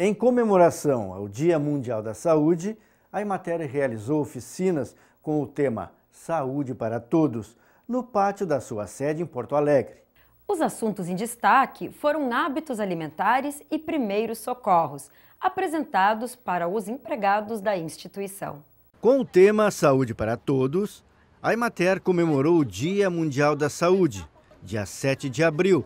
Em comemoração ao Dia Mundial da Saúde, a Imater realizou oficinas com o tema Saúde para Todos, no pátio da sua sede em Porto Alegre. Os assuntos em destaque foram hábitos alimentares e primeiros socorros, apresentados para os empregados da instituição. Com o tema Saúde para Todos, a Imater comemorou o Dia Mundial da Saúde, dia 7 de abril,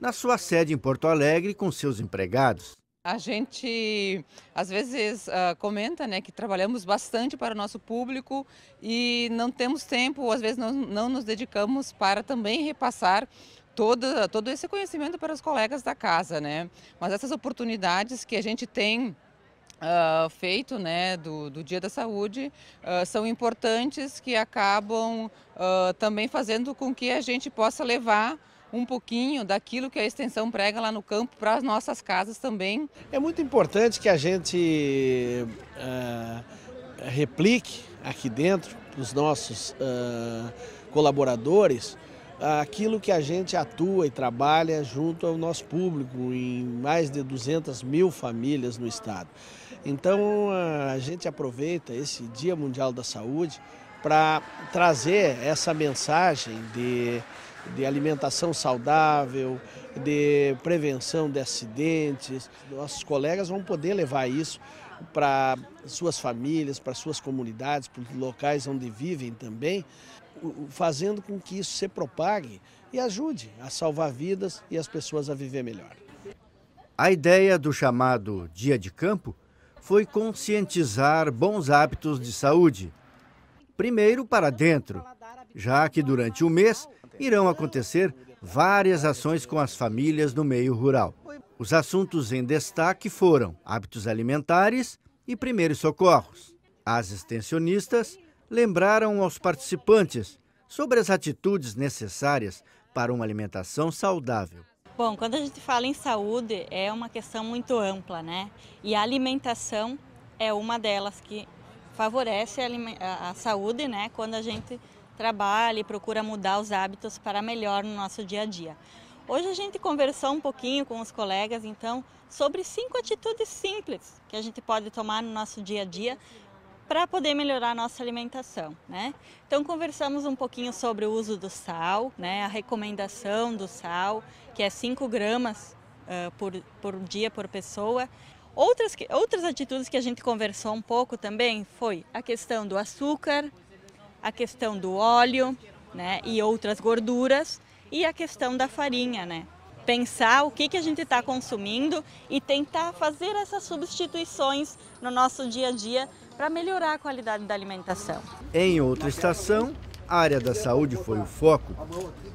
na sua sede em Porto Alegre com seus empregados. A gente às vezes uh, comenta né, que trabalhamos bastante para o nosso público e não temos tempo, às vezes não, não nos dedicamos para também repassar todo, todo esse conhecimento para os colegas da casa. Né? Mas essas oportunidades que a gente tem Uh, feito né, do, do Dia da Saúde uh, são importantes que acabam uh, também fazendo com que a gente possa levar um pouquinho daquilo que a extensão prega lá no campo para as nossas casas também. É muito importante que a gente uh, replique aqui dentro, os nossos uh, colaboradores, aquilo que a gente atua e trabalha junto ao nosso público, em mais de 200 mil famílias no estado. Então a gente aproveita esse Dia Mundial da Saúde para trazer essa mensagem de, de alimentação saudável, de prevenção de acidentes. Nossos colegas vão poder levar isso para suas famílias, para suas comunidades, para os locais onde vivem também, fazendo com que isso se propague e ajude a salvar vidas e as pessoas a viver melhor. A ideia do chamado Dia de Campo foi conscientizar bons hábitos de saúde primeiro para então, dentro, já que durante o mês irão acontecer várias ações com as famílias no meio rural. Os assuntos em destaque foram hábitos alimentares e primeiros socorros. As extensionistas lembraram aos participantes sobre as atitudes necessárias para uma alimentação saudável. Bom, quando a gente fala em saúde, é uma questão muito ampla, né? E a alimentação é uma delas que favorece a, a saúde, né? Quando a gente trabalha e procura mudar os hábitos para melhor no nosso dia a dia. Hoje a gente conversou um pouquinho com os colegas, então, sobre cinco atitudes simples que a gente pode tomar no nosso dia a dia para poder melhorar a nossa alimentação, né? Então conversamos um pouquinho sobre o uso do sal, né? A recomendação do sal, que é 5 gramas uh, por, por dia por pessoa. Outras, outras atitudes que a gente conversou um pouco também foi a questão do açúcar, a questão do óleo né, e outras gorduras e a questão da farinha, né? Pensar o que, que a gente está consumindo e tentar fazer essas substituições no nosso dia a dia para melhorar a qualidade da alimentação. Em outra estação, a área da saúde foi o foco,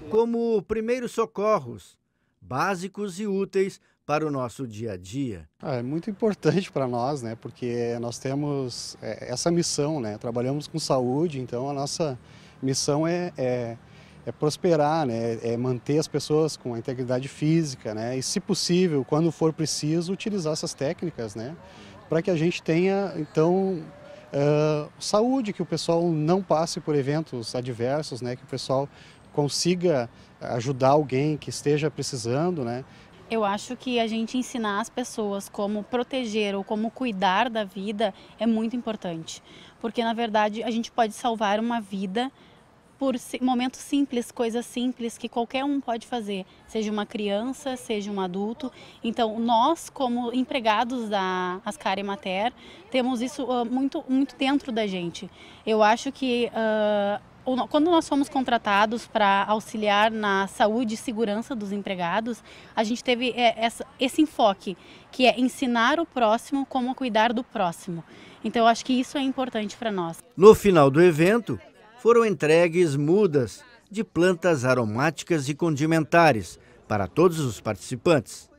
como primeiros socorros, básicos e úteis para o nosso dia a dia. Ah, é muito importante para nós, né? Porque nós temos é, essa missão, né? Trabalhamos com saúde, então a nossa missão é, é, é prosperar, né? É manter as pessoas com a integridade física, né? E, se possível, quando for preciso, utilizar essas técnicas, né? Para que a gente tenha, então, Uh, saúde, que o pessoal não passe por eventos adversos, né, que o pessoal consiga ajudar alguém que esteja precisando, né? Eu acho que a gente ensinar as pessoas como proteger ou como cuidar da vida é muito importante, porque na verdade a gente pode salvar uma vida por momentos simples, coisas simples que qualquer um pode fazer, seja uma criança, seja um adulto. Então, nós, como empregados da Ascari Mater, temos isso uh, muito, muito dentro da gente. Eu acho que uh, quando nós fomos contratados para auxiliar na saúde e segurança dos empregados, a gente teve é, esse enfoque, que é ensinar o próximo como cuidar do próximo. Então, eu acho que isso é importante para nós. No final do evento, foram entregues mudas de plantas aromáticas e condimentares para todos os participantes.